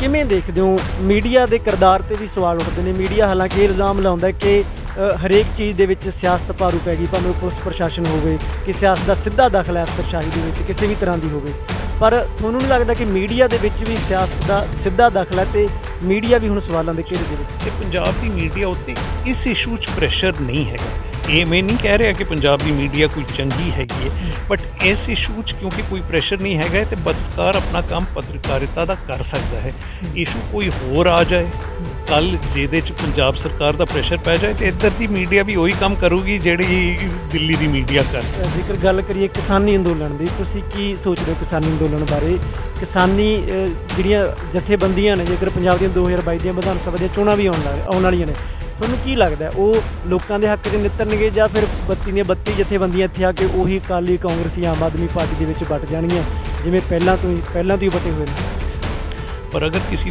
ਕਿਵੇਂ ਦੇਖਦੇ ਹੋ ਮੀਡੀਆ ਦੇ ਕਿਰਦਾਰ ਤੇ ਵੀ ਸਵਾਲ ਉੱਠਦੇ ਨੇ ਮੀਡੀਆ ਹਾਲਾਂਕਿ ਇਲਜ਼ਾਮ ਲਾਉਂਦਾ ਕਿ ਹਰੇਕ ਚੀਜ਼ ਦੇ ਵਿੱਚ ਸਿਆਸਤ ਭਾਰੂ ਪੈ ਗਈ ਭਾਵੇਂ ਪੁਲਿਸ ਪ੍ਰਸ਼ਾਸਨ ਹੋਵੇ ਕਿ ਸਿਆਸਤ ਦਾ ਸਿੱਧਾ ਦਖਲ ਹੈ ਅਫਸਰਸ਼ਾਹੀ ਦੇ ਵਿੱਚ ਕਿਸੇ ਵੀ ਤਰ੍ਹਾਂ ਦੀ ਹੋਵੇ ਪਰ ਤੁਹਾਨੂੰ ਨਹੀਂ ਲੱਗਦਾ ਕਿ ਮੀਡੀਆ ਦੇ ਵਿੱਚ ਵੀ ਸਿਆਸਤ ਦਾ ਸਿੱਧਾ ਦਖਲ ਹੈ ਤੇ ਮੀਡੀਆ ਵੀ ਹੁਣ ਸਵਾਲਾਂ ਦੇ ਘੇਰੇ ਦੇ ਵਿੱਚ ਤੇ ਪੰਜਾਬ ਦੀ ਮੀਡੀਆ ਉੱਤੇ ਇਸ ਇਸ਼ੂ 'ਚ ਪ੍ਰੈਸ਼ਰ ਨਹੀਂ ਹੈਗਾ ਇਹ ਮੈਂ ਨਹੀਂ ਕਹਿ ਰਿਹਾ ਕਿ ਪੰਜਾਬ ਦੀ ਮੀਡੀਆ ਕੋਈ ਚੰਗੀ ਹੈਗੀ ਹੈ ਬਟ ਇਸ ਇਸ਼ੂ 'ਚ ਕਿਉਂਕਿ ਕੋਈ ਪ੍ਰੈਸ਼ਰ ਨਹੀਂ ਹੈਗਾ ਤੇ ਪੱਤਰਕਾਰ ਆਪਣਾ ਕੰਮ ਪੱਤਰਕਾਰਿਤਾ ਦਾ ਕਰ ਸਕਦਾ ਹੈ ਇਸ਼ੂ ਕੋਈ ਹੋਰ ਆ ਜਾਏ ਕੱਲ ਜਿਹਦੇ ਚ ਪੰਜਾਬ ਸਰਕਾਰ ਦਾ ਪ੍ਰੈਸ਼ਰ ਪੈ ਜਾਏ ਤੇ ਇੱਧਰ ਦੀ ਮੀਡੀਆ ਵੀ ਉਹੀ ਕੰਮ ਕਰੂਗੀ ਜਿਹੜੀ ਦਿੱਲੀ ਦੀ ਮੀਡੀਆ ਕਰ ਜੇਕਰ ਗੱਲ ਕਰੀਏ ਕਿਸਾਨੀ ਅੰਦੋਲਨ ਦੀ ਤੁਸੀਂ ਕੀ ਸੋਚਦੇ ਹੋ ਕਿਸਾਨੀ ਅੰਦੋਲਨ ਬਾਰੇ ਕਿਸਾਨੀ ਜਿਹੜੀਆਂ ਜਥੇਬੰਦੀਆਂ ਨੇ ਜੇਕਰ ਪੰਜਾਬ ਦੀਆਂ 2022 ਦੀਆਂ ਵਿਧਾਨ ਸਭਾ ਦੀਆਂ ਚੋਣਾਂ ਵੀ ਆਉਣ ਆਉਣ ਵਾਲੀਆਂ ਨੇ ਤੁਹਾਨੂੰ ਕੀ ਲੱਗਦਾ ਉਹ ਲੋਕਾਂ ਦੇ ਹੱਕ ਦੇ ਨਿਤਰਨਗੇ ਜਾਂ ਫਿਰ 32 ਦੀਆਂ 32 ਜਥੇਬੰਦੀਆਂ ਇੱਥੇ ਆ ਕੇ ਉਹੀ ਅਕਾਲੀ ਕਾਂਗਰਸੀ ਆਮ ਆਦਮੀ ਪਾਰਟੀ ਦੇ ਵਿੱਚ ਵੱਟ ਜਾਣਗੀਆਂ ਜਿਵੇਂ ਪਹਿਲਾਂ ਤੋਂ ਹੀ ਪਹਿਲਾਂ ਤੋਂ ਹੀ ਵਟੇ ਹੋਏ ਨੇ ਪਰ ਅਗਰ ਕਿਸੇ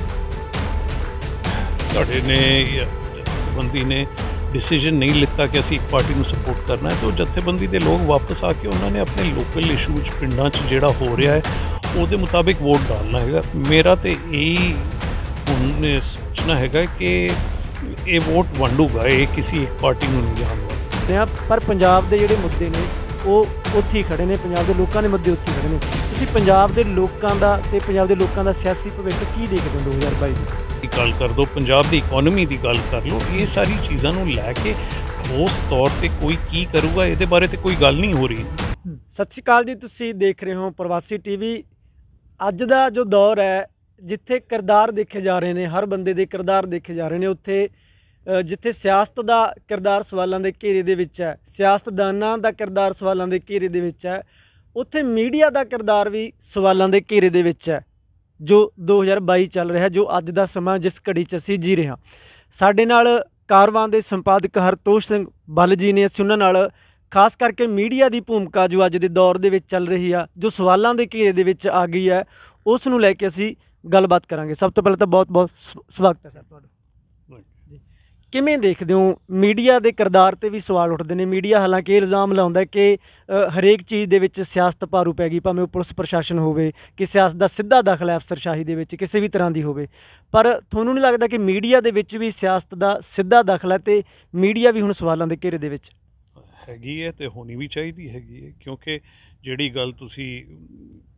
ਤੁਹਾਡੇ ਨੇ ਬੰਦੀ ਨੇ ਡਿਸੀਜਨ ਨਹੀਂ ਲਿੱਤਾ ਕਿ ਅਸੀਂ ਇੱਕ ਪਾਰਟੀ ਨੂੰ ਸਪੋਰਟ ਕਰਨਾ ਹੈ ਤਾਂ ਜਥੇਬੰਦੀ ਦੇ ਲੋਕ ਵਾਪਸ ਆ ਕੇ ਉਹਨਾਂ ਨੇ ਆਪਣੇ ਲੋਕਲ ਇਸ਼ੂਜ਼ ਪਿੰਡਾਂ 'ਚ ਜਿਹੜਾ ਹੋ ਰਿਹਾ ਹੈ ਉਹਦੇ ਮੁਤਾਬਿਕ ਵੋਟ ਡਾਲਣਾ ਹੈਗਾ ਮੇਰਾ ਤੇ ਇਹੀ ਹੁਣ ਸੋਚਣਾ ਹੈਗਾ ਕਿ ਇਹ ਵੋਟ ਵੰਡੂਗਾ ਇਹ ਕਿਸੇ ਇੱਕ ਪਾਰਟੀ ਨੂੰ ਨਹੀਂ ਜਾਣਦਾ ਤੇ ਪਰ ਪੰਜਾਬ ਦੇ ਜਿਹੜੇ ਮੁੱਦੇ ਨੇ ਉਹ ਉੱਥੇ ਹੀ ਖੜੇ ਨੇ ਪੰਜਾਬ ਦੇ ਲੋਕਾਂ ਦੇ ਮੱਦੇ ਉੱਥੇ ਖੜੇ ਨੇ ਤੁਸੀਂ ਪੰਜਾਬ ਦੇ ਲੋਕਾਂ ਦਾ ਤੇ ਪੰਜਾਬ ਦੇ ਲੋਕਾਂ ਦਾ ਸਿਆਸੀ ਭਵਿੱਖ ਕੀ ਦੇਖਦੇ ਹੋ 2022 ਦੀ ਗੱਲ ਕਰ ਦੋ ਪੰਜਾਬ ਦੀ ਇਕਨੋਮੀ ਦੀ ਗੱਲ ਕਰ ਲਓ ਇਹ ਸਾਰੀ ਚੀਜ਼ਾਂ ਨੂੰ ਲੈ ਕੇ ਉਸ ਤੌਰ ਤੇ ਕੋਈ ਕੀ ਕਰੂਗਾ ਇਹਦੇ ਬਾਰੇ ਤੇ ਕੋਈ ਗੱਲ ਨਹੀਂ ਹੋ ਰਹੀ ਸਤਿ ਸ਼੍ਰੀ ਅਕਾਲ ਜੀ ਤੁਸੀਂ ਦੇਖ ਰਹੇ ਹੋ ਪ੍ਰਵਾਸੀ ਟੀਵੀ ਅੱਜ ਦਾ ਜੋ ਦੌਰ ਹੈ ਜਿੱਥੇ ਕਿਰਦਾਰ ਦੇਖੇ ਜਾ ਰਹੇ ਨੇ ਹਰ ਬੰਦੇ ਦੇ ਕਿਰਦਾਰ ਦੇਖੇ ਜਾ ਰਹੇ ਨੇ ਉੱਥੇ ਜਿੱਥੇ ਸਿਆਸਤ ਦਾ ਕਿਰਦਾਰ ਸਵਾਲਾਂ ਦੇ ਘੇਰੇ ਦੇ ਵਿੱਚ ਹੈ ਸਿਆਸਤਦਾਨਾਂ ਦਾ ਕਿਰਦਾਰ ਸਵਾਲਾਂ ਦੇ ਘੇਰੇ ਦੇ ਵਿੱਚ ਹੈ ਉੱਥੇ ਮੀਡੀਆ ਦਾ ਕਿਰਦਾਰ ਵੀ ਸਵਾਲਾਂ ਦੇ ਘੇਰੇ ਦੇ ਵਿੱਚ ਹੈ ਜੋ 2022 ਚੱਲ ਰਿਹਾ ਜੋ ਅੱਜ ਦਾ ਸਮਾਂ ਜਿਸ ਘੜੀ 'ਚ ਅਸੀਂ ਜੀ ਰਹੇ ਹਾਂ ਸਾਡੇ ਨਾਲ ਕਾਰਵਾਂ ਦੇ ਸੰਪਾਦਕ ਹਰਤੋਸ਼ ਸਿੰਘ ਬੱਲ ਜੀ ਨੇ ਅਸੀਂ ਉਹਨਾਂ ਨਾਲ ਖਾਸ ਕਰਕੇ ਮੀਡੀਆ ਦੀ ਭੂਮਿਕਾ ਜੋ ਅੱਜ ਦੇ ਦੌਰ ਦੇ ਵਿੱਚ ਚੱਲ ਰਹੀ ਆ ਜੋ ਸਵਾਲਾਂ ਦੇ ਘੇਰੇ ਦੇ ਵਿੱਚ ਆ ਗਈ ਹੈ ਉਸ ਨੂੰ ਲੈ ਕੇ ਅਸੀਂ ਗੱਲਬਾਤ ਕਰਾਂਗੇ ਸਭ ਤੋਂ ਪਹਿਲਾਂ ਤਾਂ ਬਹੁਤ ਬਹੁਤ ਸਵਾਗਤ ਹੈ ਸਰ ਤੁਹਾਡਾ ਕਿਵੇਂ ਦੇਖਦੇ ਹੋ ਮੀਡੀਆ ਦੇ ਕਿਰਦਾਰ ਤੇ ਵੀ ਸਵਾਲ ਉੱਠਦੇ ਨੇ ਮੀਡੀਆ ਹਾਲਾਂਕਿ ਇਲਜ਼ਾਮ ਲਾਉਂਦਾ ਕਿ ਹਰੇਕ ਚੀਜ਼ ਦੇ ਵਿੱਚ ਸਿਆਸਤ ਪਾਰੂ ਪੈ ਗਈ ਭਾਵੇਂ ਉਹ ਪੁਲਿਸ ਪ੍ਰਸ਼ਾਸਨ ਹੋਵੇ ਕਿ ਸਿਆਸਤ ਦਾ ਸਿੱਧਾ ਦਖਲ ਹੈ ਅਫਸਰਸ਼ਾਹੀ ਦੇ ਵਿੱਚ ਕਿਸੇ ਵੀ ਤਰ੍ਹਾਂ ਦੀ ਹੋਵੇ ਪਰ ਤੁਹਾਨੂੰ ਨਹੀਂ ਲੱਗਦਾ ਕਿ ਮੀਡੀਆ ਦੇ ਵਿੱਚ ਵੀ ਸਿਆਸਤ ਦਾ ਸਿੱਧਾ ਦਖਲ ਹੈ ਤੇ ਮੀਡੀਆ ਵੀ ਹੁਣ ਸਵਾਲਾਂ ਦੇ ਘੇਰੇ ਦੇ ਵਿੱਚ ਹੈਗੀ ਹੈ ਤੇ ਹੋਣੀ ਵੀ ਚਾਹੀਦੀ ਹੈਗੀ ਹੈ ਕਿਉਂਕਿ ਜਿਹੜੀ ਗੱਲ ਤੁਸੀਂ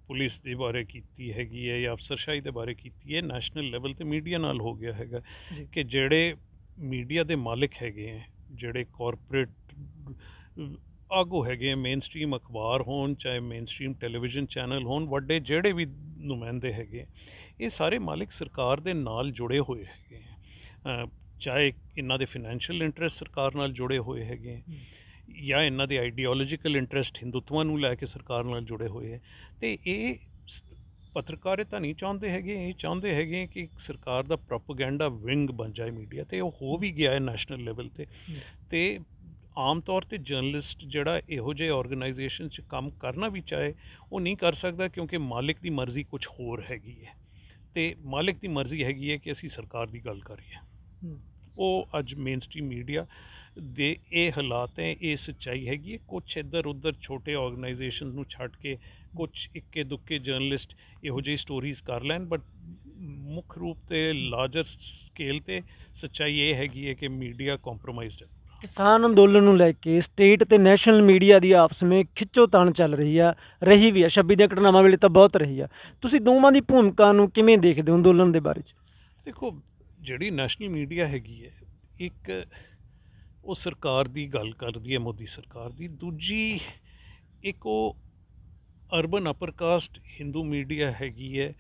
ਪੁਲਿਸ ਦੇ ਬਾਰੇ ਕੀਤੀ ਹੈਗੀ ਹੈ ਜਾਂ ਅਫਸਰਸ਼ਾਹੀ ਦੇ ਬਾਰੇ ਕੀਤੀ ਹੈ ਨੈਸ਼ਨਲ ਲੈਵਲ ਤੇ ਮੀਡੀਆ ਨਾਲ ਹੋ ਗਿਆ ਹੈਗਾ ਕਿ ਜਿਹੜੇ ਮੀਡੀਆ ਦੇ ਮਾਲਕ ਹੈਗੇ ਆ ਜਿਹੜੇ ਕਾਰਪੋਰੇਟ ਆਗੂ ਹੈਗੇ ਮੇਨਸਟ੍ਰੀਮ ਅਖਬਾਰ ਹੋਣ ਚਾਹੇ ਮੇਨਸਟ੍ਰੀਮ ਟੈਲੀਵਿਜ਼ਨ ਚੈਨਲ ਹੋਣ ਵੱਡੇ ਜਿਹੜੇ ਵੀ ਨੁਮਾਇੰਦੇ ਹੈਗੇ ਇਹ ਸਾਰੇ ਮਾਲਕ ਸਰਕਾਰ ਦੇ ਨਾਲ ਜੁੜੇ ਹੋਏ ਹੈਗੇ ਚਾਹੇ ਇਹਨਾਂ ਦੇ ਫਾਈਨੈਂਸ਼ੀਅਲ ਇੰਟਰਸਟ ਸਰਕਾਰ ਨਾਲ ਜੁੜੇ ਹੋਏ ਹੈਗੇ ਜਾਂ ਇਹਨਾਂ ਦੇ ਆਈਡੀਓਲੋਜੀਕਲ ਇੰਟਰਸਟ ਹਿੰਦੂਤਵਾ ਨੂੰ ਲੈ ਕੇ ਸਰਕਾਰ ਨਾਲ ਜੁੜੇ ਹੋਏ ਹੈ ਤੇ ਇਹ ਪੱਤਰਕਾਰਤਾ ਨਹੀਂ ਚਾਹੁੰਦੇ ਹੈਗੇ ਇਹ ਚਾਹੁੰਦੇ ਹੈਗੇ ਕਿ ਸਰਕਾਰ ਦਾ ਪ੍ਰੋਪਗੈਂਡਾ ਵਿੰਗ ਬਣ ਜਾਏ ਮੀਡੀਆ ਤੇ ਉਹ ਹੋ ਵੀ ਗਿਆ ਹੈ ਨੈਸ਼ਨਲ ਲੈਵਲ ਤੇ ਤੇ ਆਮ ਤੌਰ ਤੇ ਜਰਨਲਿਸਟ ਜਿਹੜਾ ਇਹੋ ਜਿਹੇ ਆਰਗੇਨਾਈਜੇਸ਼ਨ 'ਚ ਕੰਮ ਕਰਨਾ ਵੀ ਚਾਹੇ ਉਹ ਨਹੀਂ ਕਰ ਸਕਦਾ ਕਿਉਂਕਿ ਮਾਲਕ ਦੀ ਮਰਜ਼ੀ ਕੁਝ ਹੋਰ ਹੈਗੀ ਹੈ ਤੇ ਮਾਲਕ ਦੀ ਮਰਜ਼ੀ ਹੈਗੀ ਹੈ ਕਿ ਅਸੀਂ ਸਰਕਾਰ ਦੀ ਗੱਲ ਕਰੀਏ ਉਹ ਅੱਜ ਮੇਨਸਟ੍ਰੀਮ ਮੀਡੀਆ ਦੇ ਇਹ ਹਾਲਾਤ ਹੈ ਇਹ ਸੱਚਾਈ ਹੈਗੀ ਹੈ ਕੁਝ ਇੱਧਰ ਉੱਧਰ ਛੋਟੇ ਆਰਗੇਨਾਈਜੇਸ਼ਨਸ ਨੂੰ ਛੱਡ ਕੇ ਕੁਝ ਇੱਕੇ ਦੁੱਕੇ ਜਰਨਲਿਸਟ ਇਹੋ ਜਿਹੀ ਸਟੋਰੀਜ਼ ਕਰ ਲੈਣ ਬਟ ਮੁੱਖ ਰੂਪ ਤੇ ਲਾਰਜਰ ਸਕੇਲ ਤੇ ਸੱਚਾਈ ਇਹ ਹੈਗੀ ਹੈ ਕਿ ਮੀਡੀਆ ਕੰਪਰੋਮਾਈਜ਼ਡ ਹੈ ਕਿਸਾਨ ਅੰਦੋਲਨ ਨੂੰ ਲੈ ਕੇ ਸਟੇਟ ਤੇ ਨੈਸ਼ਨਲ ਮੀਡੀਆ ਦੀ ਆਪਸ ਵਿੱਚ ਖਿੱਚੋਤਾਣ ਚੱਲ ਰਹੀ ਆ ਰਹੀ ਵੀ ਆ 26 ਦੇ ਘਟਨਾਵਾਂ ਵੇਲੇ ਤਾਂ ਬਹੁਤ ਰਹੀ ਆ ਤੁਸੀਂ ਦੋਵਾਂ ਦੀ ਭੂਮਿਕਾ ਨੂੰ ਕਿਵੇਂ ਦੇਖਦੇ ਹੋ ਅੰਦੋਲਨ ਦੇ ਬਾਰੇ ਚ ਦੇਖੋ ਜਿਹੜੀ ਨੈਸ਼ਨਲ ਮੀਡੀਆ ਹੈਗੀ ਹੈ ਇੱਕ ਉਹ ਸਰਕਾਰ ਦੀ ਗੱਲ ਕਰਦੀ ਹੈ ਮੋਦੀ ਸਰਕਾਰ ਦੀ ਦੂਜੀ ਇੱਕ ਉਹ urban upper caste Hindu media ਹੈਗੀ ਹੈ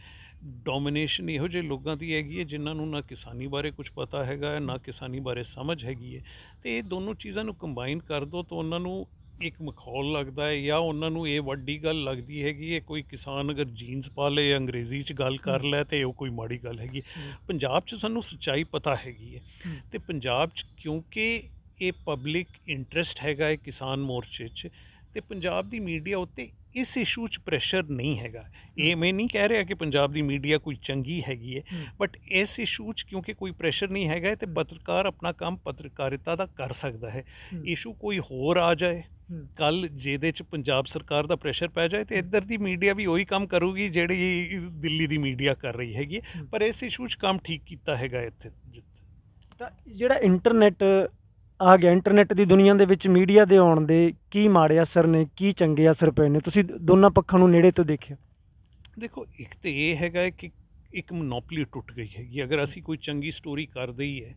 ਡੋਮੀਨੇਸ਼ਨ ਇਹੋ ਜਿਹੇ ਲੋਕਾਂ ਦੀ ਹੈਗੀ ਹੈ ਜਿਨ੍ਹਾਂ ਨੂੰ ਨਾ ਕਿਸਾਨੀ ਬਾਰੇ ਕੁਝ ਪਤਾ ਹੈਗਾ ਨਾ ਕਿਸਾਨੀ ਬਾਰੇ ਸਮਝ ਹੈਗੀ ਹੈ ਤੇ ਇਹ ਦੋਨੋਂ ਚੀਜ਼ਾਂ ਨੂੰ ਕੰਬਾਈਨ ਕਰ ਦੋ ਤਾਂ ਉਹਨਾਂ ਨੂੰ ਇੱਕ ਮਖੌਲ ਲੱਗਦਾ ਹੈ ਜਾਂ ਉਹਨਾਂ ਨੂੰ ਇਹ ਵੱਡੀ ਗੱਲ ਲੱਗਦੀ ਹੈਗੀ ਹੈ ਕੋਈ ਕਿਸਾਨ ਅਗਰ ਜੀਨਸ ਪਾ ਲੇ ਅੰਗਰੇਜ਼ੀ 'ਚ ਗੱਲ ਕਰ ਲੈ ਤੇ ਉਹ ਕੋਈ ਮਾੜੀ ਗੱਲ ਹੈਗੀ ਪੰਜਾਬ 'ਚ ਸਾਨੂੰ ਸੱਚਾਈ ਪਤਾ ਹੈਗੀ ਹੈ ਤੇ ਪੰਜਾਬ 'ਚ ਕਿਉਂਕਿ ਇਹ ਪਬਲਿਕ ਇੰਟਰਸਟ ਹੈਗਾ ਇਹ ਕਿਸਾਨ ਮੋਰਚੇ 'ਚ ਤੇ ਪੰਜਾਬ ਦੀ ਮੀਡੀਆ ਉੱਤੇ ਇਸ ਇਸ਼ੂ 'ਚ ਪ੍ਰੈਸ਼ਰ ਨਹੀਂ ਹੈਗਾ ਇਹ ਮੈਂ ਨਹੀਂ ਕਹਿ ਰਿਹਾ ਕਿ ਪੰਜਾਬ ਦੀ ਮੀਡੀਆ ਕੋਈ ਚੰਗੀ ਹੈਗੀ ਹੈ ਬਟ ਇਸ ਇਸ਼ੂ 'ਚ ਕਿਉਂਕਿ ਕੋਈ ਪ੍ਰੈਸ਼ਰ ਨਹੀਂ ਹੈਗਾ ਤੇ ਪੱਤਰਕਾਰ ਆਪਣਾ ਕੰਮ ਪੱਤਰਕਾਰਿਤਾ ਦਾ ਕਰ ਸਕਦਾ ਹੈ ਇਸ਼ੂ ਕੋਈ ਹੋਰ ਆ ਜਾਏ ਕੱਲ ਜਿਹਦੇ 'ਚ ਪੰਜਾਬ ਸਰਕਾਰ ਦਾ ਪ੍ਰੈਸ਼ਰ ਪੈ ਜਾਏ ਤੇ ਇੱਧਰ ਦੀ ਮੀਡੀਆ ਵੀ ਉਹੀ ਕੰਮ ਕਰੂਗੀ ਜਿਹੜੀ ਦਿੱਲੀ ਦੀ ਮੀਡੀਆ ਕਰ ਰਹੀ ਹੈਗੀ ਪਰ ਇਸ ਇਸ਼ੂ 'ਚ ਕੰਮ ਠੀਕ ਕੀਤਾ ਹੈਗਾ ਇੱਥੇ ਤਾਂ ਜਿਹੜਾ ਇੰਟਰਨੈਟ ਆ ਗਿਆ ਇੰਟਰਨੈਟ ਦੀ ਦੁਨੀਆ ਦੇ ਵਿੱਚ ਮੀਡੀਆ ਦੇ ਆਉਣ ਦੇ ਕੀ ਮਾੜੇ ਅਸਰ ਨੇ ਕੀ ਚੰਗੇ ਅਸਰ ਪਏ ਨੇ ਤੁਸੀਂ ਦੋਨਾਂ ਪੱਖਾਂ ਨੂੰ ਨੇੜੇ ਤੋਂ ਦੇਖਿਆ ਦੇਖੋ ਇੱਕ ਤੇ ਇਹ ਹੈਗਾ ਕਿ ਇੱਕ ਮੋਨੋਪੋਲੀ ਟੁੱਟ ਗਈ ਹੈ ਜੇ ਅਗਰ ਅਸੀਂ ਕੋਈ ਚੰਗੀ ਸਟੋਰੀ ਕਰ ਦਈ ਹੈ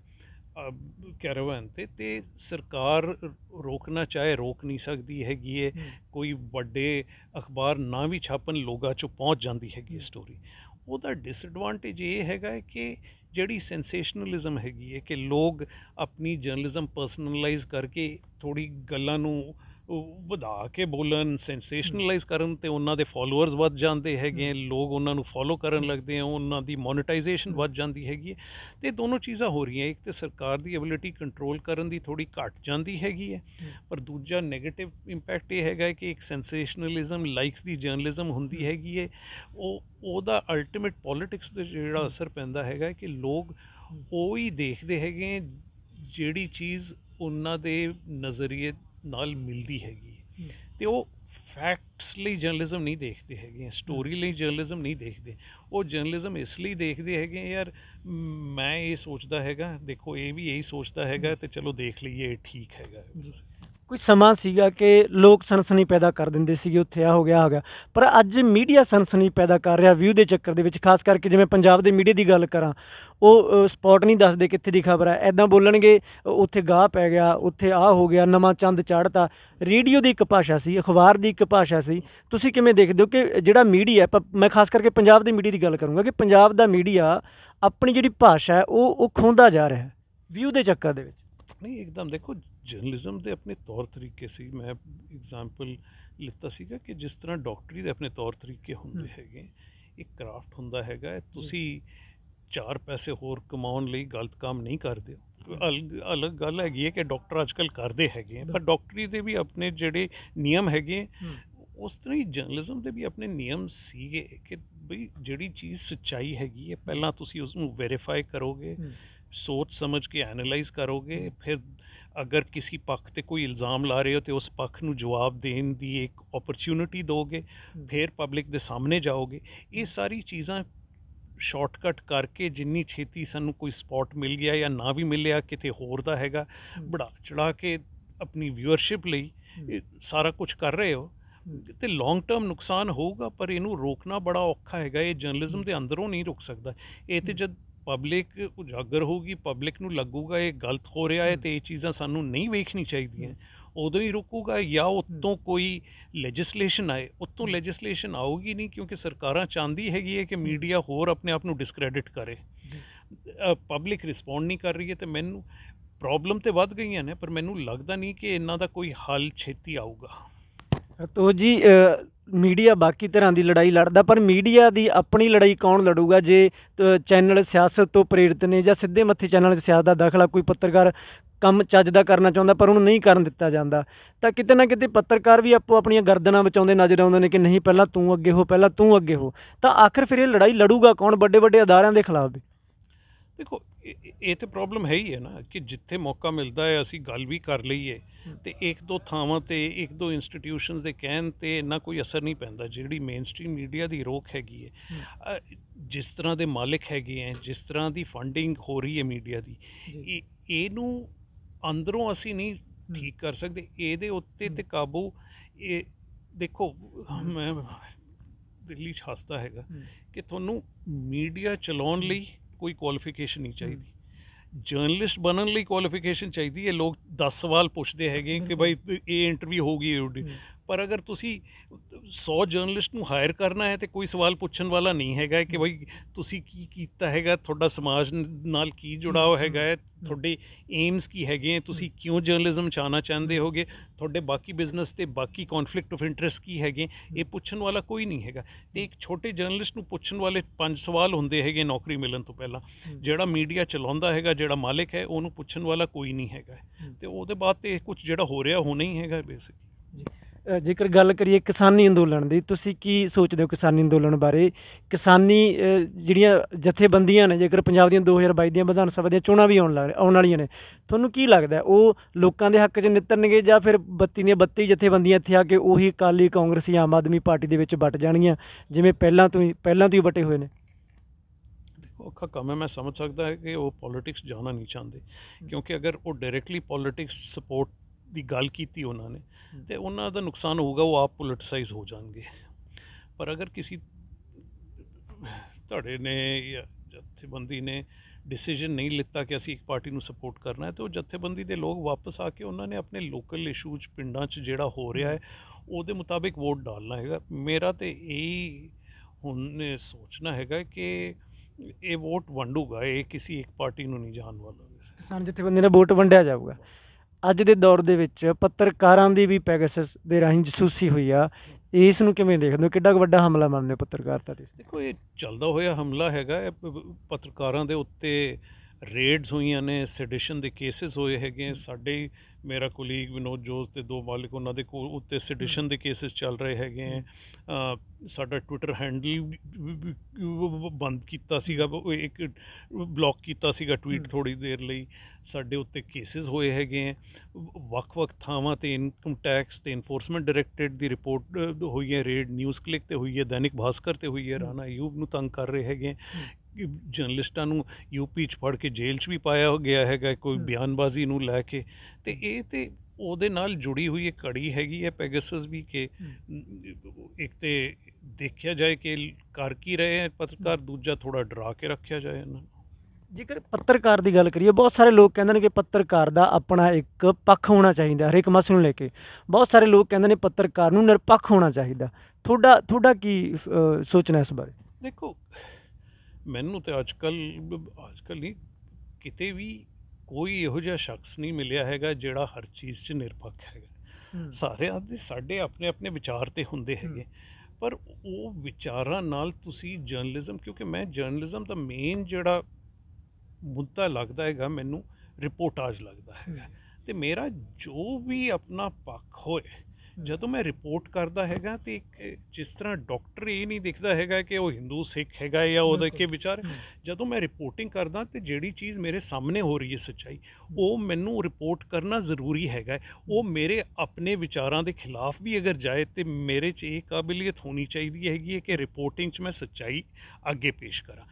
ਕੈਰਵਨ ਤੇ ਤੇ ਸਰਕਾਰ ਰੋਕਣਾ ਚਾਹੇ ਰੋਕ ਨਹੀਂ ਸਕਦੀ ਹੈਗੀ ਇਹ ਕੋਈ ਵੱਡੇ ਅਖਬਾਰ ਨਾ ਵੀ ਛਾਪਣ ਲੋਗਾ ਚ ਪਹੁੰਚ ਜਾਂਦੀ ਹੈਗੀ ਸਟੋਰੀ ਉਹਦਾ ਡਿਸਐਡਵਾਂਟੇਜ ਇਹ ਹੈਗਾ ਕਿ ਜਿਹੜੀ ਸੈਂਸੇਸ਼ਨਲਿਜ਼ਮ ਹੈਗੀ ਹੈ ਕਿ ਲੋਕ ਆਪਣੀ ਜਰਨਲਿਜ਼ਮ ਪਰਸਨਲਾਈਜ਼ ਕਰਕੇ ਥੋੜੀ ਗੱਲਾਂ ਨੂੰ ਵਧਾ ਕੇ ਬੋਲਣ ਸੈਂਸੇਸ਼ਨਲਾਈਜ਼ ਕਰਨ ਤੇ ਉਹਨਾਂ ਦੇ ਫਾਲੋਅਰਸ ਵੱਧ ਜਾਂਦੇ ਹੈਗੇ ਲੋਕ ਉਹਨਾਂ ਨੂੰ ਫਾਲੋ ਕਰਨ ਲੱਗਦੇ ਆ ਉਹਨਾਂ ਦੀ ਮੋਨੇਟਾਈਜੇਸ਼ਨ ਵੱਧ ਜਾਂਦੀ ਹੈਗੀ ਤੇ ਦੋਨੋਂ ਚੀਜ਼ਾਂ ਹੋ ਰਹੀਆਂ ਇੱਕ ਤੇ ਸਰਕਾਰ ਦੀ ਐਬਿਲਿਟੀ ਕੰਟਰੋਲ ਕਰਨ ਦੀ ਥੋੜੀ ਘਟ ਜਾਂਦੀ ਹੈਗੀ ਹੈ ਪਰ ਦੂਜਾ 네ਗੇਟਿਵ ਇੰਪੈਕਟ ਇਹ ਹੈਗਾ ਕਿ ਇੱਕ ਸੈਂਸੇਸ਼ਨਲਿਜ਼ਮ ਲਾਈਕਸ ਦੀ ਜਰਨਲਿਜ਼ਮ ਹੁੰਦੀ ਹੈਗੀ ਹੈ ਉਹ ਉਹਦਾ ਅਲਟੀਮੇਟ ਪੋਲਿਟਿਕਸ ਤੇ ਜਿਹੜਾ ਅਸਰ ਪੈਂਦਾ ਹੈਗਾ ਕਿ ਲੋਕ ਉਹ ਹੀ ਦੇਖਦੇ ਹੈਗੇ ਜਿਹੜੀ ਚੀਜ਼ ਉਹਨਾਂ ਦੇ ਨਜ਼ਰੀਏ ਨਾਲ ਮਿਲਦੀ ਹੈਗੀ ਤੇ ਉਹ ਫੈਕਟਸ ਲਈ ਜਰਨਲਿਜ਼ਮ ਨਹੀਂ ਦੇਖਦੇ ਹੈਗੇ ਸਟੋਰੀ ਲਈ ਜਰਨਲਿਜ਼ਮ ਨਹੀਂ ਦੇਖਦੇ ਉਹ ਜਰਨਲਿਜ਼ਮ ਇਸ ਲਈ ਦੇਖਦੇ ਹੈਗੇ ਯਾਰ ਮੈਂ ਇਹ ਸੋਚਦਾ ਹੈਗਾ ਦੇਖੋ ਇਹ ਵੀ ਇਹੀ ਸੋਚਦਾ ਹੈਗਾ ਤੇ ਚਲੋ ਦੇਖ ਲਈਏ ਠੀਕ ਹੈਗਾ ਕੋਈ ਸਮਾਂ ਸੀਗਾ ਕਿ ਲੋਕ ਸਨਸਨੀ ਪੈਦਾ ਕਰ ਦਿੰਦੇ ਸੀਗੇ ਉੱਥੇ ਆ ਹੋ ਗਿਆ ਹੋ ਗਿਆ ਪਰ ਅੱਜ ਮੀਡੀਆ ਸਨਸਨੀ ਪੈਦਾ ਕਰ ਰਿਹਾ ਵਿਊ ਦੇ ਚੱਕਰ ਦੇ ਵਿੱਚ ਖਾਸ ਕਰਕੇ ਜਿਵੇਂ ਪੰਜਾਬ ਦੇ ਮੀਡੀਆ ਦੀ ਗੱਲ ਕਰਾਂ ਉਹ ਸਪੌਟ ਨਹੀਂ ਦੱਸਦੇ ਕਿੱਥੇ ਦੀ ਖਬਰ ਹੈ ਐਦਾਂ ਬੋਲਣਗੇ ਉੱਥੇ ਗਾਹ ਪੈ ਗਿਆ ਉੱਥੇ ਆ ਹੋ ਗਿਆ ਨਵਾਂ ਚੰਦ ਚੜ੍ਹਤਾ ਰੇਡੀਓ ਦੀ ਇੱਕ ਭਾਸ਼ਾ ਸੀ ਅਖਬਾਰ ਦੀ ਇੱਕ ਭਾਸ਼ਾ ਸੀ ਤੁਸੀਂ ਕਿਵੇਂ ਦੇਖਦੇ ਹੋ ਕਿ ਜਿਹੜਾ ਮੀਡੀਆ ਮੈਂ ਖਾਸ ਕਰਕੇ ਪੰਜਾਬ ਦੇ ਮੀਡੀਆ ਦੀ ਗੱਲ ਕਰੂੰਗਾ ਕਿ ਪੰਜਾਬ ਦਾ ਮੀਡੀਆ ਆਪਣੀ ਜਿਹੜੀ ਭਾਸ਼ਾ ਹੈ ਉਹ ਉਹ ਖੋਂਦਾ ਜਾ ਰਿਹਾ ਹੈ ਵਿਊ ਦੇ ਚੱਕਰ ਦੇ ਵਿੱਚ ਨਹੀਂ ਇੱਕਦਮ ਦੇਖੋ ਜਰਨਲਿਜ਼ਮ ਦੇ ਆਪਣੇ ਤੌਰ ਤਰੀਕੇ ਸੀ ਮੈਂ ਐਗਜ਼ਾਮਪਲ ਲਿੱਤਾ ਸੀਗਾ ਕਿ ਜਿਸ ਤਰ੍ਹਾਂ ਡਾਕਟਰੀ ਦੇ ਆਪਣੇ ਤੌਰ ਤਰੀਕੇ ਹੁੰਦੇ ਹੈਗੇ ਇੱਕ ਕਰਾਫਟ ਹੁੰਦਾ ਹੈਗਾ ਤੁਸੀਂ ਚਾਰ ਪੈਸੇ ਹੋਰ ਕਮਾਉਣ ਲਈ ਗਲਤ ਕੰਮ ਨਹੀਂ ਕਰਦੇ ਹੋ ਅਲੱਗ ਗੱਲ ਹੈਗੀ ਹੈ ਕਿ ਡਾਕਟਰ ਅੱਜਕੱਲ ਕਰਦੇ ਹੈਗੇ ਪਰ ਡਾਕਟਰੀ ਦੇ ਵੀ ਆਪਣੇ ਜਿਹੜੇ ਨਿਯਮ ਹੈਗੇ ਉਸ ਤਰ੍ਹਾਂ ਹੀ ਜਰਨਲਿਜ਼ਮ ਦੇ ਵੀ ਆਪਣੇ ਨਿਯਮ ਸੀਗੇ ਕਿ ਬਈ ਜਿਹੜੀ ਚੀਜ਼ ਸੱਚਾਈ ਹੈਗੀ ਹੈ ਪਹਿਲਾਂ ਤੁਸੀਂ ਉਸ ਨੂੰ ਵੈਰੀਫਾਈ ਕਰੋਗੇ ਸੋਚ ਸਮਝ ਕੇ ਐਨਲਾਈਜ਼ ਕਰੋਗੇ ਫਿਰ ਅਗਰ ਕਿਸੇ ਪੱਖ ਤੇ ਕੋਈ ਇਲਜ਼ਾਮ ਲਾ ਰਹੇ ਹੋ ਤੇ ਉਸ ਪੱਖ ਨੂੰ ਜਵਾਬ ਦੇਣ ਦੀ ਇੱਕ ਓਪਰਚ्युनिटी ਦੋਗੇ ਫਿਰ ਪਬਲਿਕ ਦੇ ਸਾਹਮਣੇ ਜਾਓਗੇ ਇਹ ਸਾਰੀ ਚੀਜ਼ਾਂ ਸ਼ਾਰਟਕਟ ਕਰਕੇ ਜਿੰਨੀ ਛੇਤੀ ਸਾਨੂੰ ਕੋਈ ਸਪੌਟ ਮਿਲ ਗਿਆ ਜਾਂ ਨਾ ਵੀ ਮਿਲਿਆ ਕਿਤੇ ਹੋਰ ਦਾ ਹੈਗਾ ਬੜਾ ਚੜਾ ਕੇ ਆਪਣੀ ਵਿਊਅਰਸ਼ਿਪ ਲਈ ਸਾਰਾ ਕੁਝ ਕਰ ਰਹੇ ਹੋ ਤੇ ਲੌਂਗ ਟਰਮ ਨੁਕਸਾਨ ਹੋਊਗਾ ਪਰ ਇਹਨੂੰ ਰੋਕਣਾ ਬੜਾ ਔਖਾ ਹੈਗਾ ਇਹ ਜਰਨਲਿਜ਼ਮ ਦੇ ਅੰਦਰੋਂ ਨਹੀਂ ਰੁਕ ਸਕਦਾ ਇਹ ਤੇ ਜਦ ਪਬਲਿਕ ਉਜਾਗਰ ਹੋਊਗੀ ਪਬਲਿਕ ਨੂੰ ਲੱਗੂਗਾ ਇਹ ਗਲਤ ਹੋ ਰਿਹਾ ਹੈ ਤੇ ਇਹ ਚੀਜ਼ਾਂ ਸਾਨੂੰ ਨਹੀਂ ਵੇਖਣੀ ਚਾਹੀਦੀਆਂ ਉਦੋਂ ਹੀ ਰੁਕੂਗਾ ਜਾਂ ਉਤੋਂ ਕੋਈ ਲੈਜਿਸਲੇਸ਼ਨ ਆਏ ਉਤੋਂ ਲੈਜਿਸਲੇਸ਼ਨ ਆਊਗੀ ਨਹੀਂ ਕਿਉਂਕਿ ਸਰਕਾਰਾਂ ਚਾਹੁੰਦੀ ਹੈਗੀ ਹੈ ਕਿ ਮੀਡੀਆ ਹੋਰ ਆਪਣੇ ਆਪ ਨੂੰ ਡਿਸਕ੍ਰੈਡਿਟ ਕਰੇ ਪਬਲਿਕ ਰਿਸਪੌਂਡ ਨਹੀਂ ਕਰ ਰਹੀ ਹੈ ਤੇ ਮੈਨੂੰ ਪ੍ਰੋਬਲਮ ਤੇ ਵੱਧ ਗਈਆਂ ਨੇ ਪਰ ਮੈਨੂੰ ਲੱਗਦਾ ਨਹੀਂ ਕਿ ਇਹਨਾਂ ਦਾ ਕੋਈ ਹੱਲ ਛੇਤੀ ਆਊਗਾ ਤੋ ਜੀ ਮੀਡੀਆ ਬਾਕੀ ਤਰ੍ਹਾਂ ਦੀ ਲੜਾਈ ਲੜਦਾ ਪਰ ਮੀਡੀਆ ਦੀ ਆਪਣੀ ਲੜਾਈ ਕੌਣ ਲੜੂਗਾ ਜੇ ਚੈਨਲ ਸਿਆਸਤ ਤੋਂ ਪ੍ਰੇਰਿਤ ਨੇ ਜਾਂ ਸਿੱਧੇ ਮੱਥੇ ਚੈਨਲ ਸਿਆਸਤ ਦਾ ਦਾਖਲਾ ਕੋਈ ਪੱਤਰਕਾਰ ਕੰਮ ਚੱਜ ਦਾ ਕਰਨਾ ਚਾਹੁੰਦਾ ਪਰ ਉਹਨੂੰ ਨਹੀਂ ਕਰਨ ਦਿੱਤਾ ਜਾਂਦਾ ਤਾਂ ਕਿਤੇ ਨਾ ਕਿਤੇ ਪੱਤਰਕਾਰ ਵੀ ਆਪੋ ਆਪਣੀਆਂ ਗਰਦਨਾਂ ਬਚਾਉਂਦੇ ਨਜ਼ਰ ਆਉਂਦੇ ਨੇ ਕਿ ਨਹੀਂ ਪਹਿਲਾਂ ਤੂੰ ਅੱਗੇ ਹੋ ਪਹਿਲਾਂ ਤੂੰ ਅੱਗੇ ਹੋ ਤਾਂ ਆਖਰ ਫਿਰ ਇਹ ਲੜਾਈ ਲੜੂਗਾ ਕੌਣ ਵੱਡੇ ਵੱਡੇ ਅਦਾਰਿਆਂ ਦੇ ਖਿਲਾਫ ਵੀ ਦੇਖੋ ਇਹ ਤੇ ਪ੍ਰੋਬਲਮ ਹੈ ਹੀ ਹੈ ਨਾ ਕਿ ਜਿੱਥੇ ਮੌਕਾ ਮਿਲਦਾ ਹੈ ਅਸੀਂ ਗੱਲ ਵੀ ਕਰ ਲਈਏ ਤੇ ਇੱਕ ਦੋ ਥਾਵਾਂ ਤੇ ਇੱਕ ਦੋ ਇੰਸਟੀਟਿਊਸ਼ਨਸ ਦੇ ਕਹਿਣ ਤੇ ਨਾ ਕੋਈ ਅਸਰ ਨਹੀਂ ਪੈਂਦਾ ਜਿਹੜੀ ਮੇਨਸਟ੍ਰੀਮ ਮੀਡੀਆ ਦੀ ਰੋਕ ਹੈਗੀ ਹੈ ਜਿਸ ਤਰ੍ਹਾਂ ਦੇ ਮਾਲਕ ਹੈਗੇ ਐ ਜਿਸ ਤਰ੍ਹਾਂ ਦੀ ਫੰਡਿੰਗ ਹੋ ਰਹੀ ਹੈ ਮੀਡੀਆ ਦੀ ਇਹਨੂੰ ਅੰਦਰੋਂ ਅਸੀਂ ਨਹੀਂ ਠੀਕ ਕਰ ਸਕਦੇ ਇਹਦੇ ਉੱਤੇ ਤੇ ਕਾਬੂ ਇਹ ਦੇਖੋ ਮੈਂ ਦਿੱਲੀ ਛਾਸਤਾ ਹੈਗਾ ਕਿ ਤੁਹਾਨੂੰ ਮੀਡੀਆ ਚਲਾਉਣ ਲਈ ਕੋਈ ਕੁਆਲੀਫਿਕੇਸ਼ਨ ਨਹੀਂ ਚਾਹੀਦੀ ਜਰਨਲਿਸਟ ਬਣਨ ਲਈ ਕੁਆਲੀਫਿਕੇਸ਼ਨ ਚਾਹੀਦੀ ਹੈ ਲੋਕ 10 ਸਵਾਲ ਪੁੱਛਦੇ ਹੈਗੇ ਕਿ ਭਾਈ ਇਹ ਇੰਟਰਵਿਊ ਹੋਗੀ ਪਰ ਅਗਰ ਤੁਸੀਂ 100 ਜਰਨਲਿਸਟ ਨੂੰ ਹਾਇਰ ਕਰਨਾ ਹੈ ਤੇ ਕੋਈ ਸਵਾਲ ਪੁੱਛਣ ਵਾਲਾ ਨਹੀਂ ਹੈਗਾ ਕਿ ਭਾਈ ਤੁਸੀਂ ਕੀ ਕੀਤਾ ਹੈਗਾ ਤੁਹਾਡਾ ਸਮਾਜ ਨਾਲ ਕੀ ਜੁੜਾਓ ਹੈਗਾ ਤੁਹਾਡੇ ਏਮਸ ਕੀ ਹੈਗੇ ਤੁਸੀਂ ਕਿਉਂ ਜਰਨਲਿਜ਼ਮ ਚਾਹਨਾ ਚਾਹੁੰਦੇ ਹੋਗੇ ਤੁਹਾਡੇ ਬਾਕੀ ਬਿਜ਼ਨਸ ਤੇ ਬਾਕੀ ਕਨਫਲਿਕਟ ਆਫ ਇੰਟਰਸਟ ਕੀ ਹੈਗੇ ਇਹ ਪੁੱਛਣ ਵਾਲਾ ਕੋਈ ਨਹੀਂ ਹੈਗਾ ਤੇ ਇੱਕ ਛੋਟੇ ਜਰਨਲਿਸਟ ਨੂੰ ਪੁੱਛਣ ਵਾਲੇ ਪੰਜ ਸਵਾਲ ਹੁੰਦੇ ਹੈਗੇ ਨੌਕਰੀ ਮਿਲਣ ਤੋਂ ਪਹਿਲਾਂ ਜਿਹੜਾ ਮੀਡੀਆ ਚਲਾਉਂਦਾ ਹੈਗਾ ਜਿਹੜਾ ਮਾਲਕ ਹੈ ਉਹਨੂੰ ਪੁੱਛਣ ਵਾਲਾ ਕੋਈ ਨਹੀਂ ਹੈਗਾ ਤੇ ਉਹਦੇ ਬਾਅਦ ਤੇ ਕੁਝ ਜਿਹੜਾ ਹੋ ਰਿਹਾ ਹੋਣਾ ਹੀ ਹੈਗਾ ਬੇਸਿਕਲੀ ਜੇਕਰ ਗੱਲ ਕਰੀਏ ਕਿਸਾਨੀ ਅੰਦੋਲਨ ਦੀ ਤੁਸੀਂ ਕੀ ਸੋਚਦੇ ਹੋ ਕਿਸਾਨੀ ਅੰਦੋਲਨ ਬਾਰੇ ਕਿਸਾਨੀ ਜਿਹੜੀਆਂ ਜਥੇਬੰਦੀਆਂ ਨੇ ਜੇਕਰ ਪੰਜਾਬ ਦੀਆਂ 2022 ਦੀਆਂ ਵਿਧਾਨ ਸਭਾ ਦੀਆਂ ਚੋਣਾਂ ਵੀ ਆਉਣ ਆਉਣ ਵਾਲੀਆਂ ਨੇ ਤੁਹਾਨੂੰ ਕੀ ਲੱਗਦਾ ਉਹ ਲੋਕਾਂ ਦੇ ਹੱਕ 'ਚ ਨਿਤਰਨਗੇ ਜਾਂ ਫਿਰ 32 ਦੀਆਂ 32 ਜਥੇਬੰਦੀਆਂ ਇੱਥੇ ਆ ਕੇ ਉਹੀ ਅਕਾਲੀ ਕਾਂਗਰਸੀ ਆਮ ਆਦਮੀ ਪਾਰਟੀ ਦੇ ਵਿੱਚ ਵੱਟ ਜਾਣਗੀਆਂ ਜਿਵੇਂ ਪਹਿਲਾਂ ਤੋਂ ਹੀ ਪਹਿਲਾਂ ਤੋਂ ਹੀ ਵਟੇ ਹੋਏ ਨੇ ਔਖਾ ਕੰਮ ਮੈਂ ਸਮਝ ਸਕਦਾ ਹੈ ਕਿ ਉਹ ਪੋਲਿਟਿਕਸ ਜਾਣਾ ਨਹੀਂ ਚਾਹੁੰਦੇ ਕਿਉਂਕਿ ਅਗਰ ਉਹ ਡਾਇਰੈਕਟਲੀ ਪੋਲਿਟਿਕਸ ਸਪੋਰਟ ਦੀ ਗੱਲ ਕੀਤੀ ਉਹਨਾਂ ਨੇ ਤੇ ਉਹਨਾਂ ਦਾ ਨੁਕਸਾਨ ਹੋਊਗਾ ਉਹ ਆਪ ਪੋਲਿਟਿਸਾਈਜ਼ ਹੋ ਜਾਣਗੇ ਪਰ ਅਗਰ ਕਿਸੇ ਤੁਹਾਡੇ ਨੇ ਜਾਂ ਜਥੇਬੰਦੀ ਨੇ ਡਿਸੀਜਨ ਨਹੀਂ ਲਿੱਤਾ ਕਿ ਅਸੀਂ ਇੱਕ ਪਾਰਟੀ ਨੂੰ ਸਪੋਰਟ ਕਰਨਾ ਹੈ ਤੇ ਉਹ ਜਥੇਬੰਦੀ ਦੇ ਲੋਕ ਵਾਪਸ ਆ ਕੇ ਉਹਨਾਂ ਨੇ ਆਪਣੇ ਲੋਕਲ ਇਸ਼ੂਜ਼ ਪਿੰਡਾਂ 'ਚ ਜਿਹੜਾ ਹੋ ਰਿਹਾ ਹੈ ਉਹਦੇ ਮੁਤਾਬਿਕ ਵੋਟ ਡਾਲਣਾ ਹੈਗਾ ਮੇਰਾ ਤੇ ਇਹ ਹੁਣ ਸੋਚਣਾ ਹੈਗਾ ਕਿ ਇਹ ਵੋਟ ਵੰਡੂਗਾ ਇਹ ਕਿਸੇ ਇੱਕ ਪਾਰਟੀ ਨੂੰ ਨਹੀਂ ਜਾਣ ਵਾਲਾ ਕਿਸਾਨ ਜਥੇਬੰਦੀ ਨੇ ਵੋਟ ਵੰਡਿਆ ਜਾਊਗਾ ਅੱਜ ਦੇ ਦੌਰ ਦੇ ਵਿੱਚ ਪੱਤਰਕਾਰਾਂ ਦੀ ਵੀ ਪੈਗਾਸਸ ਦੇ ਰਾਹੀਂ ਜਸੂਸੀ ਹੋਈ ਆ ਇਸ ਨੂੰ ਕਿਵੇਂ ਦੇਖਦੇ ਹੋ ਕਿੱਡਾ ਵੱਡਾ ਹਮਲਾ ਮੰਨਦੇ ਹੋ ਪੱਤਰਕਾਰਤਾ ਤੇ ਦੇਖੋ ਇਹ ਚੱਲਦਾ ਹੋਇਆ ਹਮਲਾ ਹੈਗਾ ਪੱਤਰਕਾਰਾਂ ਦੇ ਉੱਤੇ ਰੇਡਸ ਹੋਈਆਂ ਨੇ ਸੈਡੀਸ਼ਨ ਦੇ ਕੇਸਸ ਹੋਏ ਹੈਗੇ ਸਾਡੇ ਮੇਰਾ ਕੋਲੀਗ ਵਿਨੋਦ ਜੋਸ ਤੇ ਦੋ ਮਾਲਕ ਉਹਨਾਂ ਦੇ ਕੋਲ ਉੱਤੇ ਸੈਡੀਸ਼ਨ ਦੇ ਕੇਸਸ ਚੱਲ ਰਹੇ ਹੈਗੇ ਆ ਸਾਡਾ ਟਵਿੱਟਰ ਹੈਂਡਲ ਬੰਦ ਕੀਤਾ ਸੀਗਾ ਇੱਕ ਬਲੌਕ ਕੀਤਾ ਸੀਗਾ ਟਵੀਟ ਥੋੜੀ ਦੇਰ ਲਈ ਸਾਡੇ ਉੱਤੇ ਕੇਸਸ ਹੋਏ ਹੈਗੇ ਆ ਵੱਖ-ਵੱਖ ਥਾਵਾਂ ਤੇ ਇਨਕਮ ਟੈਕਸ ਤੇ ਇਨਫੋਰਸਮੈਂਟ ਡਾਇਰੈਕਟਰੇਟ ਦੀ ਰਿਪੋਰਟ ਹੋਈ ਹੈ ਰੇਡ ਨਿਊਜ਼ ਕਲਿੱਕ ਤੇ ਹੋਈ ਹੈ ਦੈਨਿਕ ਭਾਸਕਰ ਤੇ ਹੋਈ ਹੈ ਰਾਣਾ ਯੂਬ ਨੂੰ ਤੰਗ ਕਰ ਰਹੇ ਹੈਗੇ ਜਰਨਲਿਸਟਾਂ ਨੂੰ ਯੂਪੀ 'ਚ ਫੜ ਕੇ ਜੇਲ੍ਹ 'ਚ ਵੀ ਪਾਇਆ ਗਿਆ ਹੈਗਾ ਕੋਈ ਬਿਆਨਬਾਜ਼ੀ ਨੂੰ ਲੈ ਕੇ ਤੇ ਇਹ ਤੇ ਉਹਦੇ ਨਾਲ ਜੁੜੀ ਹੋਈ ਇੱਕ ਕੜੀ ਹੈਗੀ ਹੈ ਪੈਗਸਸ ਵੀ ਕਿ ਇੱਕ ਤੇ ਦੇਖਿਆ ਜਾਏ ਕਿ ਕਰ ਕੀ ਰਹੇ ਹੈ ਪੱਤਰਕਾਰ ਦੂਜਾ ਥੋੜਾ ਡਰਾ ਕੇ ਰੱਖਿਆ ਜਾਏ ਇਹਨਾਂ ਜੇਕਰ ਪੱਤਰਕਾਰ ਦੀ ਗੱਲ ਕਰੀਏ ਬਹੁਤ ਸਾਰੇ ਲੋਕ ਕਹਿੰਦੇ ਨੇ ਕਿ ਪੱਤਰਕਾਰ ਦਾ ਆਪਣਾ ਇੱਕ ਪੱਖ ਹੋਣਾ ਚਾਹੀਦਾ ਹਰੇਕ ਮਸਲੇ ਨੂੰ ਲੈ ਕੇ ਬਹੁਤ ਸਾਰੇ ਲੋਕ ਕਹਿੰਦੇ ਨੇ ਪੱਤਰਕਾਰ ਨੂੰ ਨਿਰਪੱਖ ਹੋਣਾ ਚਾਹੀਦਾ ਤੁਹਾਡਾ ਤੁਹਾਡਾ ਕੀ ਸੋਚਣਾ ਇਸ ਬਾਰੇ ਦੇਖੋ ਮੈਨੂੰ ਤੇ ਅੱਜਕੱਲ ਅੱਜਕੱਲ ਨਹੀਂ ਕਿਤੇ ਵੀ ਕੋਈ ਇਹੋ ਜਿਹਾ ਸ਼ਖਸ ਨਹੀਂ ਮਿਲਿਆ ਹੈਗਾ ਜਿਹੜਾ ਹਰ ਚੀਜ਼ 'ਚ ਨਿਰਪੱਖ ਹੈਗਾ ਸਾਰਿਆਂ ਦੇ ਸਾਡੇ ਆਪਣੇ ਆਪਣੇ ਵਿਚਾਰ ਤੇ ਹੁੰਦੇ ਹੈਗੇ ਪਰ ਉਹ ਵਿਚਾਰਾਂ ਨਾਲ ਤੁਸੀਂ ਜਰਨਲਿਜ਼ਮ ਕਿਉਂਕਿ ਮੈਂ ਜਰਨਲਿਜ਼ਮ ਦਾ ਮੇਨ ਜਿਹੜਾ ਮੁੱਦਾ ਲੱਗਦਾ ਹੈਗਾ ਮੈਨੂੰ ਰਿਪੋਰਟਾਜ ਲੱਗਦਾ ਹੈਗਾ ਤੇ ਮੇਰਾ ਜੋ ਵੀ ਆਪਣਾ ਪੱਖ ਹੋਏ ਜਦੋਂ ਮੈਂ ਰਿਪੋਰਟ ਕਰਦਾ ਹੈਗਾ ਤੇ ਜਿਸ ਤਰ੍ਹਾਂ ਡਾਕਟਰ ਇਹ ਨਹੀਂ ਦਿਖਦਾ ਹੈਗਾ ਕਿ ਉਹ ਹਿੰਦੂ ਸਿੱਖ ਹੈਗਾ ਜਾਂ ਉਹਦੇ ਕੇ ਵਿਚਾਰ ਜਦੋਂ ਮੈਂ ਰਿਪੋਰਟਿੰਗ ਕਰਦਾ ਤੇ ਜਿਹੜੀ ਚੀਜ਼ ਮੇਰੇ ਸਾਹਮਣੇ ਹੋ ਰਹੀ ਹੈ ਸੱਚਾਈ ਉਹ ਮੈਨੂੰ ਰਿਪੋਰਟ ਕਰਨਾ ਜ਼ਰੂਰੀ ਹੈਗਾ ਉਹ ਮੇਰੇ ਆਪਣੇ ਵਿਚਾਰਾਂ ਦੇ ਖਿਲਾਫ ਵੀ ਅਗਰ ਜਾਏ ਤੇ ਮੇਰੇ 'ਚ ਇਹ ਕਾਬਲੀਅਤ ਹੋਣੀ ਚਾਹੀਦੀ ਹੈਗੀ ਹੈ ਕਿ ਰਿਪੋਰਟਿੰਗ 'ਚ ਮੈਂ ਸੱਚਾਈ ਅੱਗੇ ਪੇਸ਼ ਕਰਾਂ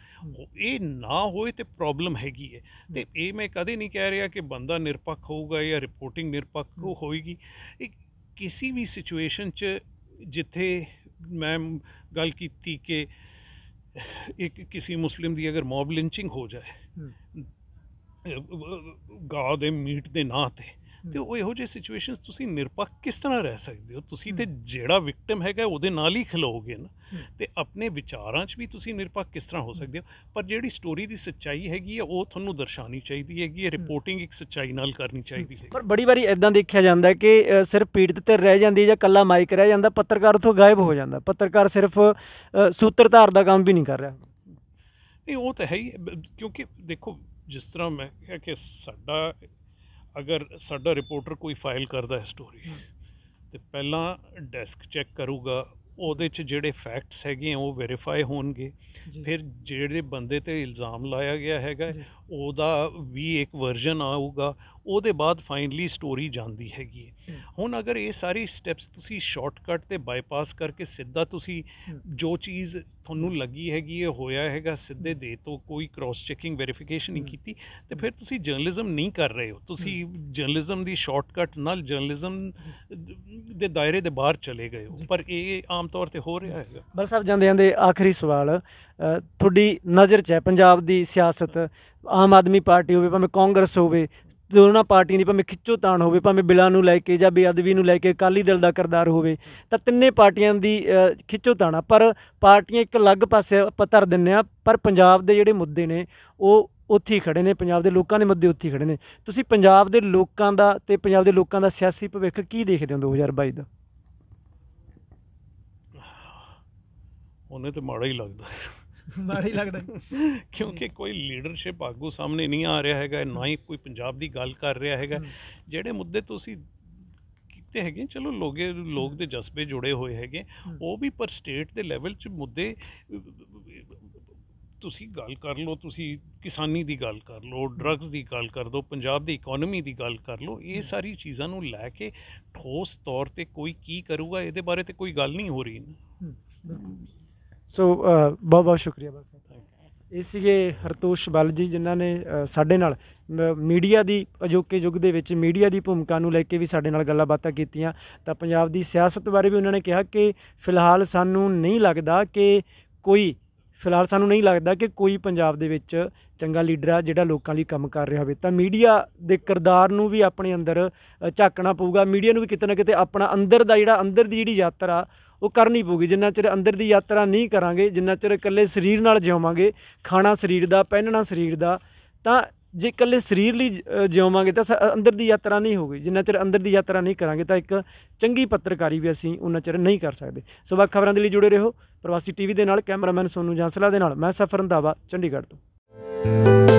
ਇਹ ਨਾ ਹੋਏ ਤੇ ਪ੍ਰੋਬਲਮ ਹੈਗੀ ਹੈ ਤੇ ਇਹ ਮੈਂ ਕਦੇ ਨਹੀਂ ਕਹਿ ਰਿਹਾ ਕਿ ਬੰਦਾ ਨਿਰਪੱਖ ਹੋਊਗਾ ਜਾਂ ਰਿਪੋਰਟਿੰਗ ਨਿਰਪੱਖ ਹੋਏਗੀ ਇੱਕ ਕਿਸੇ ਵੀ ਸਿਚੁਏਸ਼ਨ 'ਚ ਜਿੱਥੇ ਮੈਂ ਗੱਲ ਕੀਤੀ ਕਿ ਇੱਕ ਕਿਸੇ ਮੁਸਲਿਮ ਦੀ ਅਗਰ ਮੌਬ ਲਿੰਚਿੰਗ ਹੋ ਜਾਏ ਗਾਂ ਦੇ ਮੀਟ ਦੇ ਨਾਂ ਤੇ ਤੇ ਉਹ ਇਹੋ ਜਿਹੇ ਸਿਚੁਏਸ਼ਨਸ ਤੁਸੀਂ ਨਿਰਪੱਖ ਕਿਸ ਤਰ੍ਹਾਂ ਰਹਿ ਸਕਦੇ ਹੋ ਤੁਸੀਂ ਤੇ ਜਿਹੜਾ ਵਿਕਟਿਮ ਹੈਗਾ ਉਹਦੇ ਨਾਲ ਹੀ ਖਲੋਗੇ ਨਾ ਤੇ ਆਪਣੇ ਵਿਚਾਰਾਂ 'ਚ ਵੀ ਤੁਸੀਂ ਨਿਰਪੱਖ ਕਿਸ ਤਰ੍ਹਾਂ ਹੋ ਸਕਦੇ ਹੋ ਪਰ ਜਿਹੜੀ ਸਟੋਰੀ ਦੀ ਸੱਚਾਈ ਹੈਗੀ ਹੈ ਉਹ ਤੁਹਾਨੂੰ ਦਰਸਾਣੀ ਚਾਹੀਦੀ ਹੈਗੀ ਹੈ ਰਿਪੋਰਟਿੰਗ ਇੱਕ ਸੱਚਾਈ ਨਾਲ ਕਰਨੀ ਚਾਹੀਦੀ ਹੈ ਪਰ ਬੜੀ ਵਾਰੀ ਇਦਾਂ ਦੇਖਿਆ ਜਾਂਦਾ ਕਿ ਸਿਰਫ ਪੀੜਤ ਤੇ ਰਹਿ ਜਾਂਦੀ ਜਾਂ ਕੱਲਾ ਮਾਈਕ ਰਹਿ ਜਾਂਦਾ ਪੱਤਰਕਾਰ ਉਥੋਂ ਗਾਇਬ ਹੋ ਜਾਂਦਾ ਪੱਤਰਕਾਰ ਸਿਰਫ ਸੂਤਰਧਾਰ ਦਾ ਕੰਮ ਵੀ ਨਹੀਂ ਕਰ ਰਿਹਾ ਨਹੀਂ ਉਹ ਤਾਂ ਹੈ ਹੀ ਕਿਉਂਕਿ ਦੇਖੋ ਜਿਸ ਤਰ੍ਹਾਂ ਮੈਂ ਕਿਹਾ ਕਿ ਸਾਡਾ ਅਗਰ ਸਾਡਾ ਰਿਪੋਰਟਰ ਕੋਈ ਫਾਈਲ ਕਰਦਾ ਹੈ ਸਟੋਰੀ ਤੇ ਪਹਿਲਾਂ ਡੈਸਕ ਚੈੱਕ ਕਰੂਗਾ ਉਹਦੇ 'ਚ ਜਿਹੜੇ ਫੈਕਟਸ ਹੈਗੇ ਉਹ ਵੈਰੀਫਾਈ ਹੋਣਗੇ ਫਿਰ ਜਿਹੜੇ ਬੰਦੇ ਤੇ ਇਲਜ਼ਾਮ ਲਾਇਆ ਗਿਆ ਹੈਗਾ ਉਹਦਾ ਵੀ ਇੱਕ ਵਰਜ਼ਨ ਆਊਗਾ ਉਹਦੇ ਬਾਅਦ ਫਾਈਨਲੀ ਸਟੋਰੀ ਜਾਂਦੀ ਹੈਗੀ ਹੈ ਹੁਣ ਅਗਰ ਇਹ ਸਾਰੀ ਸਟੈਪਸ ਤੁਸੀਂ ਸ਼ਾਰਟਕਟ ਤੇ ਬਾਈਪਾਸ ਕਰਕੇ ਸਿੱਧਾ ਤੁਸੀਂ ਜੋ ਚੀਜ਼ ਤੁਹਾਨੂੰ ਲੱਗੀ ਹੈਗੀ ਇਹ ਹੋਇਆ ਹੈਗਾ ਸਿੱਧੇ ਦੇ ਤੋਂ ਕੋਈ ਕ੍ਰਾਸ ਚੈਕਿੰਗ ਵੈਰੀਫਿਕੇਸ਼ਨ ਨਹੀਂ ਕੀਤੀ ਤੇ ਫਿਰ ਤੁਸੀਂ ਜਰਨਲਿਜ਼ਮ ਨਹੀਂ ਕਰ ਰਹੇ ਹੋ ਤੁਸੀਂ ਜਰਨਲਿਜ਼ਮ ਦੀ ਸ਼ਾਰਟਕਟ ਨਾਲ ਜਰਨਲਿਜ਼ਮ ਦੇ ਦਾਇਰੇ ਦੇ ਬਾਹਰ ਚਲੇ ਗਏ ਹੋ ਪਰ ਇਹ ਆਮ ਤੌਰ ਤੇ ਹੋ ਰਿਹਾ ਹੈਗਾ ਬਲ ਸਾਹਿਬ ਜਾਂਦੇ ਜਾਂਦੇ ਆਖਰੀ ਸਵਾਲ ਤੁਹਾਡੀ ਨਜ਼ਰ 'ਚ ਹੈ ਪੰਜਾਬ ਦੀ ਸਿਆਸਤ ਆਮ ਆਦਮੀ ਪਾਰਟੀ ਹੋਵੇ ਭਾਵੇਂ ਕਾਂਗਰਸ ਹੋਵੇ ਦੋਨਾਂ ਉਹਨਾਂ ਪਾਰਟੀਆਂ ਦੀ ਭਾਵੇਂ ਖਿੱਚੋ ਤਾਣ ਹੋਵੇ ਭਾਵੇਂ ਬਿਲਾਂ ਨੂੰ ਲੈ ਕੇ ਜਾਂ ਬੇਅਦਬੀ ਨੂੰ ਲੈ ਕੇ ਅਕਾਲੀ ਦਲ ਦਾ ਕਰਦਾਰ ਹੋਵੇ ਤਾਂ ਤਿੰਨੇ ਪਾਰਟੀਆਂ ਦੀ ਖਿੱਚੋ ਤਾਣਾ ਪਰ ਪਾਰਟੀਆਂ ਇੱਕ ਅਲੱਗ ਪਾਸੇ ਪਤਰ ਦਿੰਨੇ ਆ ਪਰ ਪੰਜਾਬ ਦੇ ਜਿਹੜੇ ਮੁੱਦੇ ਨੇ ਉਹ ਉੱਥੇ ਹੀ ਖੜੇ ਨੇ ਪੰਜਾਬ ਦੇ ਲੋਕਾਂ ਦੇ ਮੁੱਦੇ ਉੱਥੇ ਖੜੇ ਨੇ ਤੁਸੀਂ ਪੰਜਾਬ ਦੇ ਲੋਕਾਂ ਦਾ ਤੇ ਪੰਜਾਬ ਦੇ ਲੋਕਾਂ ਦਾ ਸਿਆਸੀ ਭਵਿੱਖ ਕੀ ਦੇਖਦੇ ਹੋ 2022 ਦਾ ਉਹਨੇ ਤੇ ਮਾੜਾ ਹੀ ਲੱਗਦਾ ਹੈ ਮਾੜਾ ਹੀ ਲੱਗਦਾ ਕਿਉਂਕਿ ਕੋਈ ਲੀਡਰਸ਼ਿਪ ਆਗੂ ਸਾਹਮਣੇ ਨਹੀਂ ਆ ਰਿਹਾ ਹੈਗਾ ਨਾ ਹੀ ਕੋਈ ਪੰਜਾਬ ਦੀ ਗੱਲ ਕਰ ਰਿਹਾ ਹੈਗਾ ਜਿਹੜੇ ਮੁੱਦੇ ਤੁਸੀਂ ਕੀਤੇ ਹੈਗੇ ਚਲੋ ਲੋਗੇ ਲੋਕ ਦੇ ਜਸਬੇ ਜੁੜੇ ਹੋਏ ਹੈਗੇ ਉਹ ਵੀ ਪਰ ਸਟੇਟ ਦੇ ਲੈਵਲ 'ਚ ਮੁੱਦੇ ਤੁਸੀਂ ਗੱਲ ਕਰ ਲਓ ਤੁਸੀਂ ਕਿਸਾਨੀ ਦੀ ਗੱਲ ਕਰ ਲਓ ਡਰੱਗਸ ਦੀ ਗੱਲ ਕਰ ਦੋ ਪੰਜਾਬ ਦੀ ਇਕਨੋਮੀ ਦੀ ਗੱਲ ਕਰ ਲਓ ਇਹ ਸਾਰੀ ਚੀਜ਼ਾਂ ਨੂੰ ਲੈ ਕੇ ਠੋਸ ਤੌਰ ਤੇ ਕੋਈ ਕੀ ਕਰੂਗਾ ਇਹਦੇ ਬਾਰੇ ਤੇ ਕੋਈ ਗੱਲ ਨਹੀਂ ਹੋ ਰਹੀ ਨਾ ਸੋ ਬਹੁਤ ਬਹੁਤ ਸ਼ੁਕਰੀਆ ਬਸ ਇਹ ਸੀਗੇ ਹਰਤੋਸ਼ ਬਲ ਜੀ ਜਿਨ੍ਹਾਂ ਨੇ ਸਾਡੇ ਨਾਲ ਮੀਡੀਆ ਦੀ ਅਜੋਕੇ ਯੁੱਗ ਦੇ ਵਿੱਚ ਮੀਡੀਆ ਦੀ ਭੂਮਿਕਾ ਨੂੰ ਲੈ ਕੇ ਵੀ ਸਾਡੇ ਨਾਲ ਗੱਲਾਂ ਬਾਤਾਂ ਕੀਤੀਆਂ ਤਾਂ ਪੰਜਾਬ ਦੀ ਸਿਆਸਤ ਬਾਰੇ ਵੀ ਉਹਨਾਂ ਨੇ ਕਿਹਾ ਕਿ ਫਿਲਹਾਲ ਸਾਨੂੰ ਨਹੀਂ ਲੱਗਦਾ ਕਿ ਕੋਈ ਫਿਲਹਾਲ ਸਾਨੂੰ ਨਹੀਂ ਲੱਗਦਾ ਕਿ ਕੋਈ ਪੰਜਾਬ ਦੇ ਵਿੱਚ ਚੰਗਾ ਲੀਡਰ ਆ ਜਿਹੜਾ ਲੋਕਾਂ ਲਈ ਕੰਮ ਕਰ ਰਿਹਾ ਹੋਵੇ ਤਾਂ ਮੀਡੀਆ ਦੇ ਕਿਰਦਾਰ ਨੂੰ ਵੀ ਆਪਣੇ ਅੰਦਰ ਝਾਕਣਾ ਪਊਗਾ ਮੀਡੀਆ ਨੂੰ ਵੀ ਕਿਤੇ ਨਾ ਕਿਤੇ ਆਪਣਾ ਅੰਦਰ ਦਾ ਜਿਹੜਾ ਅੰਦਰ ਦੀ ਜਿਹੜੀ ਯਾਤਰਾ ਉਹ ਕਰਨੀ ਪਊਗੀ ਜਿੰਨਾ ਚਿਰ ਅੰਦਰ ਦੀ ਯਾਤਰਾ ਨਹੀਂ ਕਰਾਂਗੇ ਜਿੰਨਾ ਚਿਰ ਇਕੱਲੇ ਸਰੀਰ ਨਾਲ ਜਿਉਵਾਂਗੇ ਖਾਣਾ ਸਰੀਰ ਦਾ ਪਹਿਨਣਾ ਸਰੀਰ ਦਾ ਤਾਂ ਜੇ ਇਕੱਲੇ ਸਰੀਰ ਲਈ ਜਿਉਵਾਂਗੇ ਤਾਂ ਅੰਦਰ ਦੀ ਯਾਤਰਾ ਨਹੀਂ ਹੋਗੀ ਜਿੰਨਾ ਚਿਰ ਅੰਦਰ ਦੀ ਯਾਤਰਾ ਨਹੀਂ ਕਰਾਂਗੇ ਤਾਂ ਇੱਕ ਚੰਗੀ ਪੱਤਰਕਾਰੀ ਵੀ ਅਸੀਂ ਉਹਨਾਂ ਚਿਰ ਨਹੀਂ ਕਰ ਸਕਦੇ ਸੋ ਖਬਰਾਂ ਦੇ ਲਈ ਜੁੜੇ ਰਹੋ ਪ੍ਰਵਾਸੀ ਟੀਵੀ ਦੇ ਨਾਲ ਕੈਮਰਾਮੈਨ ਸੋਨੂ ਜਾਂਸਲਾ ਦੇ ਨਾਲ ਮੈਂ ਸਫਰ ਚੰਡੀਗੜ੍ਹ ਤੋਂ